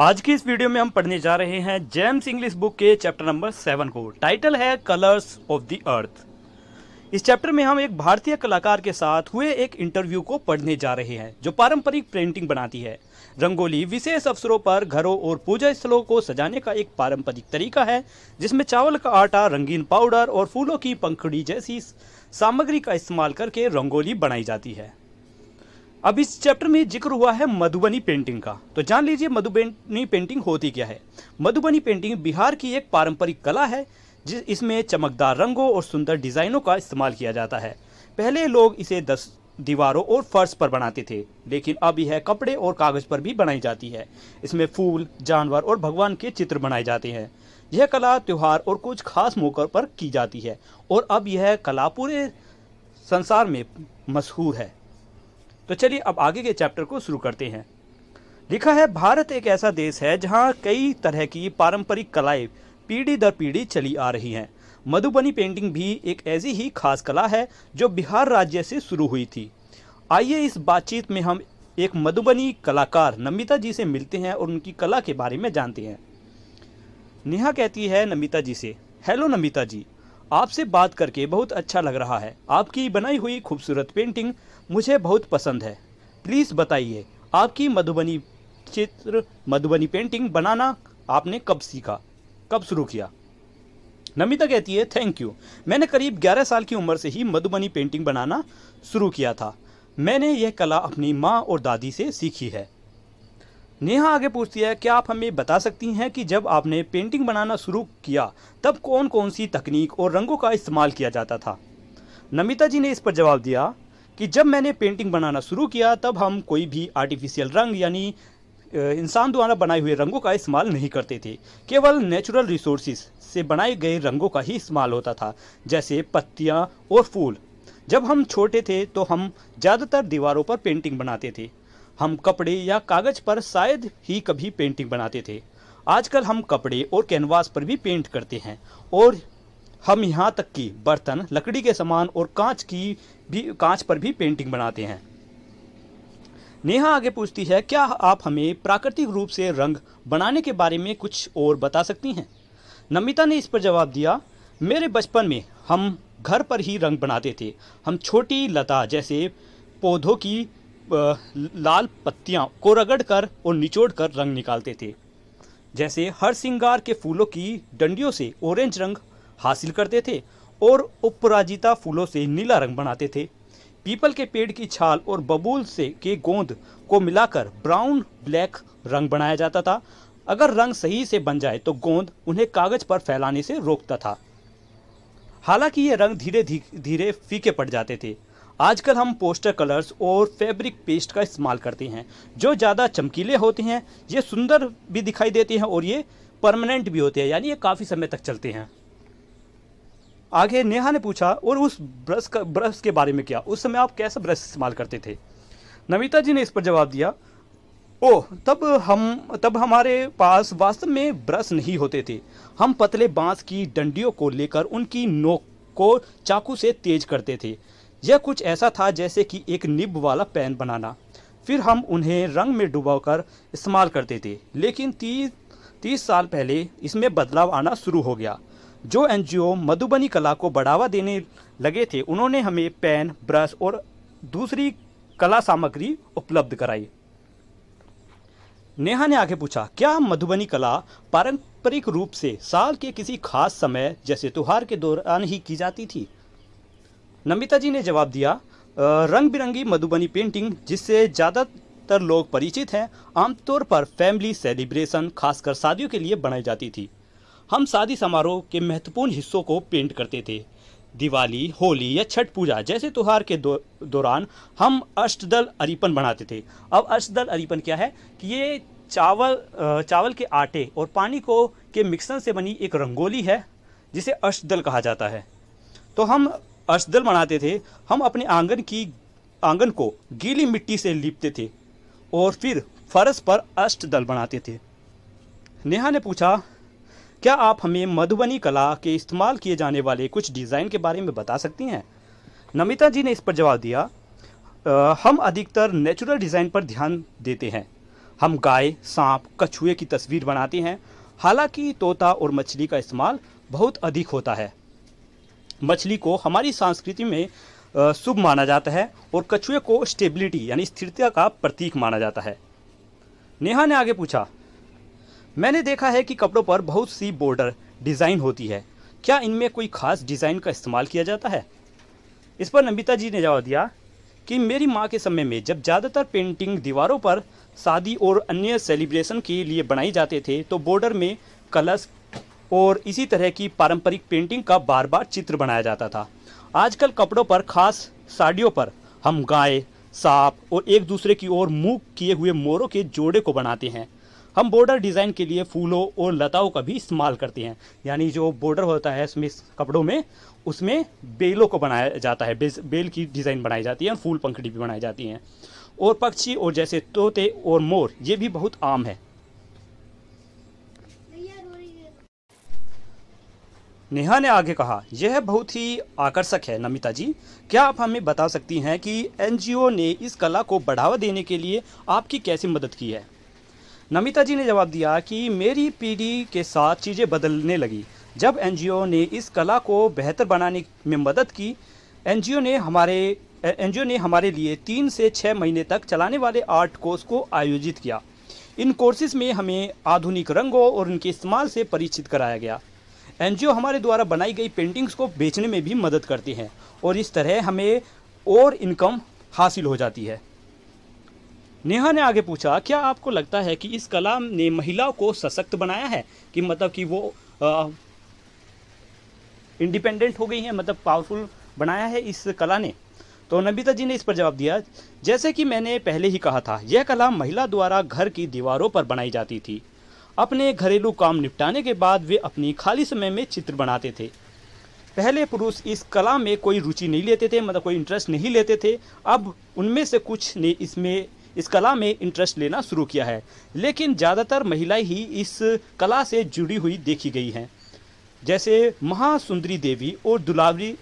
आज की इस वीडियो में हम पढ़ने जा रहे हैं जेम्स इंग्लिश बुक के चैप्टर नंबर सेवन को टाइटल है कलर्स ऑफ द अर्थ इस चैप्टर में हम एक भारतीय कलाकार के साथ हुए एक इंटरव्यू को पढ़ने जा रहे हैं जो पारंपरिक पेंटिंग बनाती है रंगोली विशेष अवसरों पर घरों और पूजा स्थलों को सजाने का एक पारंपरिक तरीका है जिसमें चावल का आटा रंगीन पाउडर और फूलों की पंखड़ी जैसी सामग्री का इस्तेमाल करके रंगोली बनाई जाती है अब इस चैप्टर में जिक्र हुआ है मधुबनी पेंटिंग का तो जान लीजिए मधुबनी पेंटिंग होती क्या है मधुबनी पेंटिंग बिहार की एक पारंपरिक कला है जिस इसमें चमकदार रंगों और सुंदर डिज़ाइनों का इस्तेमाल किया जाता है पहले लोग इसे दस दीवारों और फर्श पर बनाते थे लेकिन अब यह कपड़े और कागज़ पर भी बनाई जाती है इसमें फूल जानवर और भगवान के चित्र बनाए जाते हैं यह कला त्यौहार और कुछ खास मौक़ों पर की जाती है और अब यह कला पूरे संसार में मशहूर है तो चलिए अब आगे के चैप्टर को शुरू करते हैं लिखा है भारत एक ऐसा देश है जहाँ कई तरह की पारंपरिक कलाएँ पीढ़ी दर पीढ़ी चली आ रही हैं मधुबनी पेंटिंग भी एक ऐसी ही खास कला है जो बिहार राज्य से शुरू हुई थी आइए इस बातचीत में हम एक मधुबनी कलाकार नमिता जी से मिलते हैं और उनकी कला के बारे में जानते हैं नेहा कहती है नमिता जी से हेलो नमिता जी आपसे बात करके बहुत अच्छा लग रहा है आपकी बनाई हुई खूबसूरत पेंटिंग मुझे बहुत पसंद है प्लीज़ बताइए आपकी मधुबनी चित्र मधुबनी पेंटिंग बनाना आपने कब सीखा कब शुरू किया नमिता कहती है थैंक यू मैंने करीब 11 साल की उम्र से ही मधुबनी पेंटिंग बनाना शुरू किया था मैंने यह कला अपनी माँ और दादी से सीखी है नेहा आगे पूछती है क्या आप हमें बता सकती हैं कि जब आपने पेंटिंग बनाना शुरू किया तब कौन कौन सी तकनीक और रंगों का इस्तेमाल किया जाता था नमिता जी ने इस पर जवाब दिया कि जब मैंने पेंटिंग बनाना शुरू किया तब हम कोई भी आर्टिफिशियल रंग यानी इंसान द्वारा बनाए हुए रंगों का इस्तेमाल नहीं करते थे केवल नेचुरल रिसोर्सेज से बनाए गए रंगों का ही इस्तेमाल होता था जैसे पत्तियाँ और फूल जब हम छोटे थे तो हम ज़्यादातर दीवारों पर पेंटिंग बनाते थे हम कपड़े या कागज पर शायद ही कभी पेंटिंग बनाते थे आजकल हम कपड़े और कैनवास पर भी पेंट करते हैं और हम यहाँ तक कि बर्तन लकड़ी के सामान और कांच की भी कांच पर भी पेंटिंग बनाते हैं नेहा आगे पूछती है क्या आप हमें प्राकृतिक रूप से रंग बनाने के बारे में कुछ और बता सकती हैं नमिता ने इस पर जवाब दिया मेरे बचपन में हम घर पर ही रंग बनाते थे हम छोटी लता जैसे पौधों की लाल पत्तियां को रगड़ कर और निचोड़ कर रंग निकालते थे जैसे हर सिंगार के फूलों की डंडियों से ऑरेंज रंग हासिल करते थे और उपराजिता फूलों से नीला रंग बनाते थे पीपल के पेड़ की छाल और बबूल से के गोंद को मिलाकर ब्राउन ब्लैक रंग बनाया जाता था अगर रंग सही से बन जाए तो गोंद उन्हें कागज पर फैलाने से रोकता था हालांकि ये रंग धीरे धीरे फीके पड़ जाते थे आजकल हम पोस्टर कलर्स और फैब्रिक पेस्ट का इस्तेमाल करते हैं जो ज़्यादा चमकीले होते हैं ये सुंदर भी दिखाई देते हैं और ये परमानेंट भी होते हैं यानी ये काफ़ी समय तक चलते हैं आगे नेहा ने पूछा और उस ब्रश का ब्रश के बारे में क्या उस समय आप कैसा ब्रश इस्तेमाल करते थे नमिता जी ने इस पर जवाब दिया ओह तब हम तब हमारे पास वास्तव में ब्रश नहीं होते थे हम पतले बांस की डंडियों को लेकर उनकी नोक को चाकू से तेज करते थे यह कुछ ऐसा था जैसे कि एक निब वाला पेन बनाना फिर हम उन्हें रंग में डुबाकर इस्तेमाल करते थे लेकिन तीस तीस साल पहले इसमें बदलाव आना शुरू हो गया जो एनजीओ मधुबनी कला को बढ़ावा देने लगे थे उन्होंने हमें पेन ब्रश और दूसरी कला सामग्री उपलब्ध कराई नेहा ने आगे पूछा क्या मधुबनी कला पारंपरिक रूप से साल के किसी खास समय जैसे त्यौहार के दौरान ही की जाती थी नमिता जी ने जवाब दिया रंग बिरंगी मधुबनी पेंटिंग जिससे ज़्यादातर लोग परिचित हैं आमतौर पर फैमिली सेलिब्रेशन खासकर शादियों के लिए बनाई जाती थी हम शादी समारोह के महत्वपूर्ण हिस्सों को पेंट करते थे दिवाली होली या छठ पूजा जैसे त्यौहार के दौ, दौरान हम अष्टदल अरिपन बनाते थे अब अष्टदल अरिपन क्या है कि ये चावल चावल के आटे और पानी को के मिक्सन से बनी एक रंगोली है जिसे अष्टदल कहा जाता है तो हम अशदल मनाते थे हम अपने आंगन की आंगन को गीली मिट्टी से लीपते थे और फिर फर्श पर अष्टदल बनाते थे नेहा ने पूछा क्या आप हमें मधुबनी कला के इस्तेमाल किए जाने वाले कुछ डिज़ाइन के बारे में बता सकती हैं नमिता जी ने इस पर जवाब दिया आ, हम अधिकतर नेचुरल डिज़ाइन पर ध्यान देते हैं हम गाय सांप कछुए की तस्वीर बनाते हैं हालांकि तोता और मछली का इस्तेमाल बहुत अधिक होता है मछली को हमारी संस्कृति में शुभ माना जाता है और कछुए को स्टेबिलिटी यानी स्थिरता का प्रतीक माना जाता है नेहा ने आगे पूछा मैंने देखा है कि कपड़ों पर बहुत सी बॉर्डर डिज़ाइन होती है क्या इनमें कोई खास डिज़ाइन का इस्तेमाल किया जाता है इस पर नमिता जी ने जवाब दिया कि मेरी माँ के समय में जब ज़्यादातर पेंटिंग दीवारों पर शादी और अन्य सेलिब्रेशन के लिए बनाई जाते थे तो बॉर्डर में कलश और इसी तरह की पारंपरिक पेंटिंग का बार बार चित्र बनाया जाता था आजकल कपड़ों पर खास साड़ियों पर हम गाय सांप और एक दूसरे की ओर मुँह किए हुए मोरों के जोड़े को बनाते हैं हम बॉर्डर डिज़ाइन के लिए फूलों और लताओं का भी इस्तेमाल करते हैं यानी जो बॉर्डर होता है उसमें कपड़ों में उसमें बेलों को बनाया जाता है बेल की डिज़ाइन बनाई जाती है और फूल पंखड़ी भी बनाई जाती हैं और पक्षी और जैसे तोते और मोर ये भी बहुत आम है नेहा ने आगे कहा यह बहुत ही आकर्षक है नमिता जी क्या आप हमें बता सकती हैं कि एनजीओ ने इस कला को बढ़ावा देने के लिए आपकी कैसी मदद की है नमिता जी ने जवाब दिया कि मेरी पीढ़ी के साथ चीज़ें बदलने लगी जब एनजीओ ने इस कला को बेहतर बनाने में मदद की एनजीओ ने हमारे एनजीओ ने हमारे लिए तीन से छः महीने तक चलाने वाले आर्ट कोर्स को आयोजित किया इन कोर्सेज में हमें आधुनिक रंगों और उनके इस्तेमाल से परिचित कराया गया एनजीओ हमारे द्वारा बनाई गई पेंटिंग्स को बेचने में भी मदद करती हैं और इस तरह हमें और इनकम हासिल हो जाती है नेहा ने आगे पूछा क्या आपको लगता है कि इस कला ने महिलाओं को सशक्त बनाया है कि मतलब कि वो इंडिपेंडेंट हो गई हैं मतलब पावरफुल बनाया है इस कला ने तो नबीता जी ने इस पर जवाब दिया जैसे कि मैंने पहले ही कहा था यह कला महिला द्वारा घर की दीवारों पर बनाई जाती थी अपने घरेलू काम निपटाने के बाद वे अपनी खाली समय में चित्र बनाते थे पहले पुरुष इस कला में कोई रुचि नहीं लेते थे मतलब कोई इंटरेस्ट नहीं लेते थे अब उनमें से कुछ ने इसमें इस कला में इंटरेस्ट लेना शुरू किया है लेकिन ज़्यादातर महिलाएं ही इस कला से जुड़ी हुई देखी गई हैं जैसे महासुंदरी देवी और दुलावरी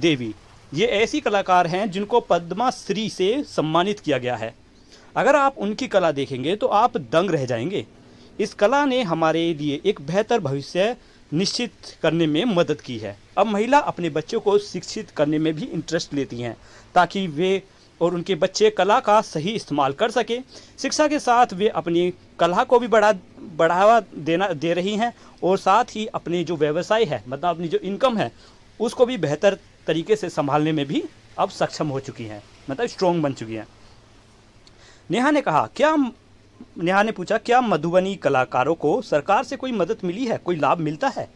देवी ये ऐसी कलाकार हैं जिनको पद्मा श्री से सम्मानित किया गया है अगर आप उनकी कला देखेंगे तो आप दंग रह जाएंगे इस कला ने हमारे लिए एक बेहतर भविष्य निश्चित करने में मदद की है अब महिला अपने बच्चों को शिक्षित करने में भी इंटरेस्ट लेती हैं ताकि वे और उनके बच्चे कला का सही इस्तेमाल कर सकें शिक्षा के साथ वे अपनी कला को भी बढ़ा बढ़ावा देना दे रही हैं और साथ ही अपने जो व्यवसाय है मतलब अपनी जो इनकम है उसको भी बेहतर तरीके से संभालने में भी अब सक्षम हो चुकी हैं मतलब स्ट्रॉन्ग बन चुकी हैं नेहा ने कहा क्या नेहा ने पूछा क्या मधुबनी कलाकारों को सरकार से कोई मदद मिली है कोई लाभ मिलता है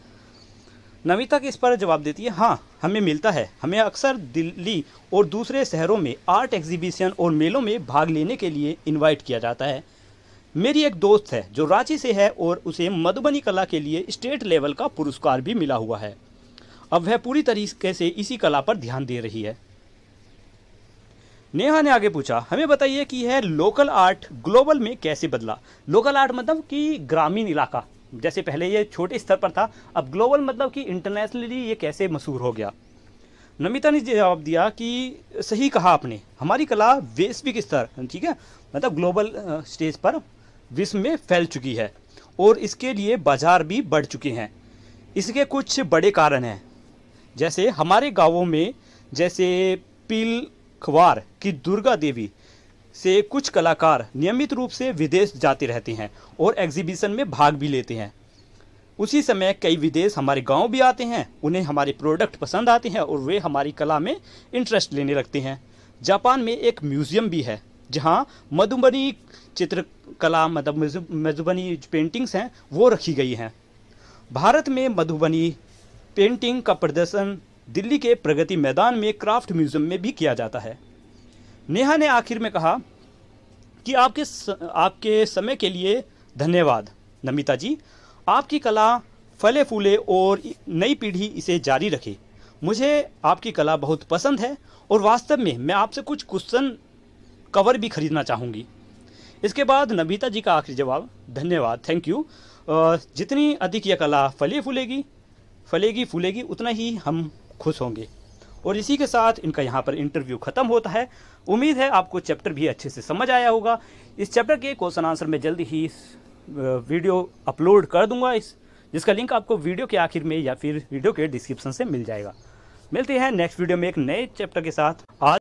नमिता के इस पर जवाब देती है हाँ हमें मिलता है हमें अक्सर दिल्ली और दूसरे शहरों में आर्ट एग्जीबिशन और मेलों में भाग लेने के लिए इनवाइट किया जाता है मेरी एक दोस्त है जो रांची से है और उसे मधुबनी कला के लिए स्टेट लेवल का पुरस्कार भी मिला हुआ है अब वह पूरी तरीके से इसी कला पर ध्यान दे रही है नेहा ने आगे पूछा हमें बताइए कि यह लोकल आर्ट ग्लोबल में कैसे बदला लोकल आर्ट मतलब कि ग्रामीण इलाका जैसे पहले ये छोटे स्तर पर था अब ग्लोबल मतलब कि इंटरनेशनली ये कैसे मशहूर हो गया नमिता ने जवाब दिया कि सही कहा आपने हमारी कला वैश्विक स्तर ठीक है मतलब ग्लोबल स्टेज पर विश्व में फैल चुकी है और इसके लिए बाजार भी बढ़ चुके हैं इसके कुछ बड़े कारण हैं जैसे हमारे गांवों में जैसे पील अखबार की दुर्गा देवी से कुछ कलाकार नियमित रूप से विदेश जाते रहते हैं और एग्जीबिशन में भाग भी लेते हैं उसी समय कई विदेश हमारे गांव भी आते हैं उन्हें हमारे प्रोडक्ट पसंद आते हैं और वे हमारी कला में इंटरेस्ट लेने लगते हैं जापान में एक म्यूज़ियम भी है जहाँ मधुबनी चित्रकला मतलब मधुबनी पेंटिंग्स हैं वो रखी गई हैं भारत में मधुबनी पेंटिंग का प्रदर्शन दिल्ली के प्रगति मैदान में क्राफ्ट म्यूजियम में भी किया जाता है नेहा ने आखिर में कहा कि आपके स, आपके समय के लिए धन्यवाद नमिता जी आपकी कला फले फूले और नई पीढ़ी इसे जारी रखे मुझे आपकी कला बहुत पसंद है और वास्तव में मैं आपसे कुछ क्वेश्चन कवर भी खरीदना चाहूँगी इसके बाद नमिता जी का आखिरी जवाब धन्यवाद थैंक यू जितनी अधिक यह कला फले फूलेगी फलेगी फूलेगी उतना ही हम खुश होंगे और इसी के साथ इनका यहाँ पर इंटरव्यू खत्म होता है उम्मीद है आपको चैप्टर भी अच्छे से समझ आया होगा इस चैप्टर के क्वेश्चन आंसर में जल्द ही वीडियो अपलोड कर दूंगा इस जिसका लिंक आपको वीडियो के आखिर में या फिर वीडियो के डिस्क्रिप्शन से मिल जाएगा मिलते हैं नेक्स्ट वीडियो में एक नए चैप्टर के साथ आज